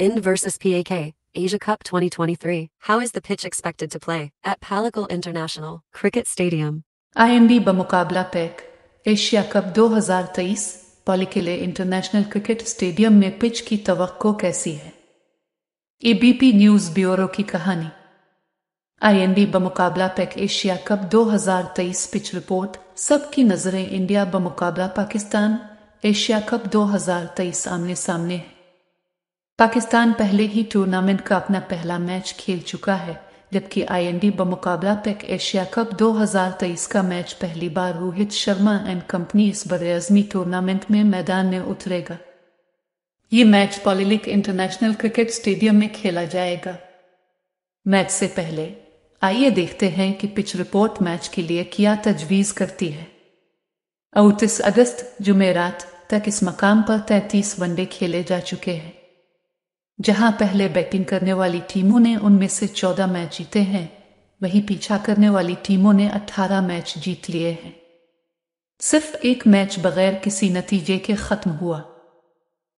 Ind versus PAK, Asia Cup 2023. How is the pitch expected to play? At Palakkal International Cricket Stadium. IND बमुकाबला PAK Asia Cup 2023 Pallekele international cricket stadium में pitch की तवक्को कैसी है ABP news bureau की कहानी IND बमुकाबला PAK Asia Cup 2023 pitch report सबकी नजरें इंडिया बमुकाबला पाकिस्तान एशिया कप 2023 आमने सामने है पाकिस्तान पहले ही टूर्नामेंट का अपना पहला मैच खेल चुका है जबकि आईएनडी बमुकाबला पैक एशिया कप 2023 का मैच पहली बार रोहित शर्मा एंड कंपनी इस बरअज़मी टूर्नामेंट में मैदान में उतरेगा ये match Pallekele international cricket stadium में खेला जाएगा मैच से पहले आइए देखते हैं कि पिच रिपोर्ट मैच के लिए क्या तजवीज़ करती है अड़तीस अगस्त जुमेरात तक इस मकाम पर तैतीस वनडे खेले जा चुके हैं जहां पहले बैटिंग करने वाली टीमों ने उनमें से चौदह मैच जीते हैं वहीं पीछा करने वाली टीमों ने अट्ठारह मैच जीत लिए हैं सिर्फ एक मैच बगैर किसी नतीजे के खत्म हुआ